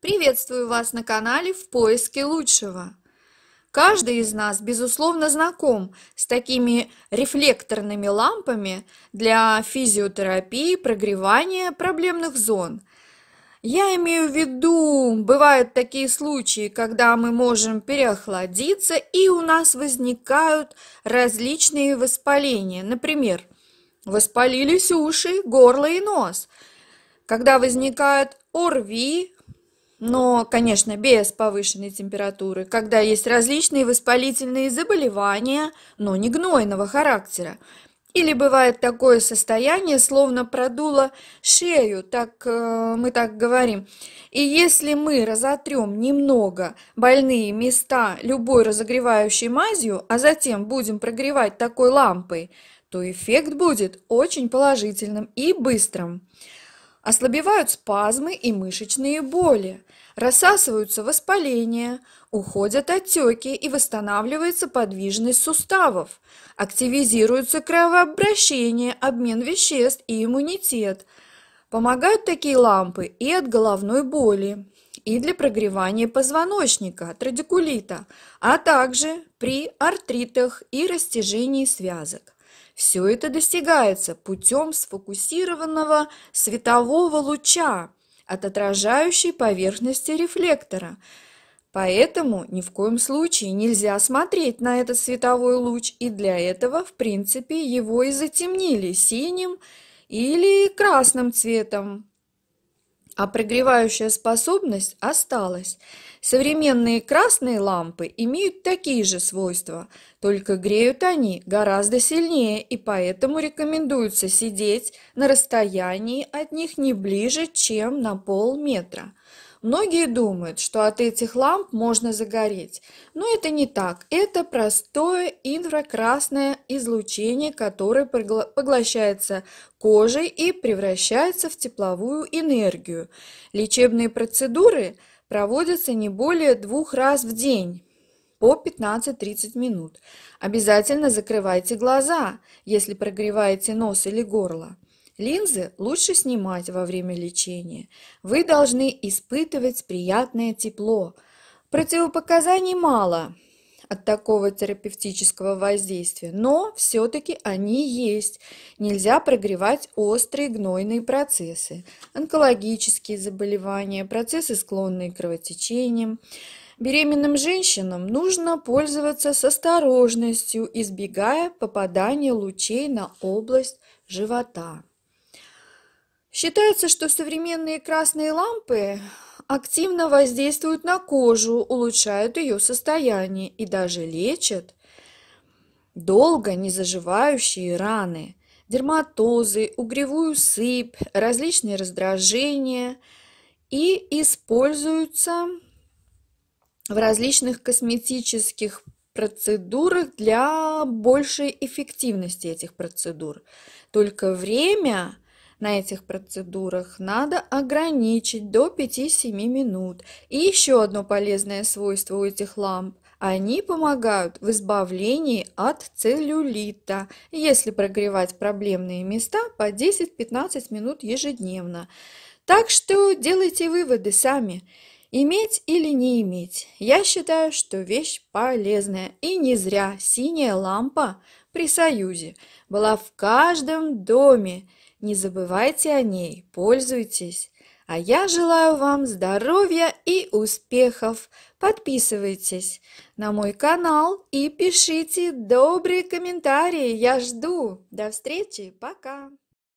Приветствую вас на канале «В поиске лучшего». Каждый из нас, безусловно, знаком с такими рефлекторными лампами для физиотерапии, прогревания проблемных зон. Я имею в виду, бывают такие случаи, когда мы можем переохладиться и у нас возникают различные воспаления. Например, воспалились уши, горло и нос. Когда возникает ОРВИ, но, конечно, без повышенной температуры, когда есть различные воспалительные заболевания, но не гнойного характера. Или бывает такое состояние, словно продуло шею, так э, мы так говорим. И если мы разотрем немного больные места любой разогревающей мазью, а затем будем прогревать такой лампой, то эффект будет очень положительным и быстрым. Ослабевают спазмы и мышечные боли, рассасываются воспаления, уходят отеки и восстанавливается подвижность суставов, активизируется кровообращение, обмен веществ и иммунитет. Помогают такие лампы и от головной боли, и для прогревания позвоночника, радикулита, а также при артритах и растяжении связок. Все это достигается путем сфокусированного светового луча от отражающей поверхности рефлектора. Поэтому ни в коем случае нельзя смотреть на этот световой луч, и для этого, в принципе, его и затемнили синим или красным цветом а прогревающая способность осталась. Современные красные лампы имеют такие же свойства, только греют они гораздо сильнее и поэтому рекомендуется сидеть на расстоянии от них не ближе, чем на полметра. Многие думают, что от этих ламп можно загореть, но это не так. Это простое инфракрасное излучение, которое поглощается кожей и превращается в тепловую энергию. Лечебные процедуры проводятся не более двух раз в день по 15-30 минут. Обязательно закрывайте глаза, если прогреваете нос или горло. Линзы лучше снимать во время лечения. Вы должны испытывать приятное тепло. Противопоказаний мало от такого терапевтического воздействия, но все-таки они есть. Нельзя прогревать острые гнойные процессы, онкологические заболевания, процессы, склонные к кровотечениям. Беременным женщинам нужно пользоваться с осторожностью, избегая попадания лучей на область живота. Считается, что современные красные лампы активно воздействуют на кожу, улучшают ее состояние и даже лечат долго не заживающие раны, дерматозы, угревую сыпь, различные раздражения и используются в различных косметических процедурах для большей эффективности этих процедур. Только время – на этих процедурах надо ограничить до 5-7 минут. И еще одно полезное свойство у этих ламп. Они помогают в избавлении от целлюлита, если прогревать проблемные места по 10-15 минут ежедневно. Так что делайте выводы сами. Иметь или не иметь, я считаю, что вещь полезная. И не зря синяя лампа при Союзе была в каждом доме. Не забывайте о ней, пользуйтесь. А я желаю вам здоровья и успехов. Подписывайтесь на мой канал и пишите добрые комментарии. Я жду. До встречи. Пока.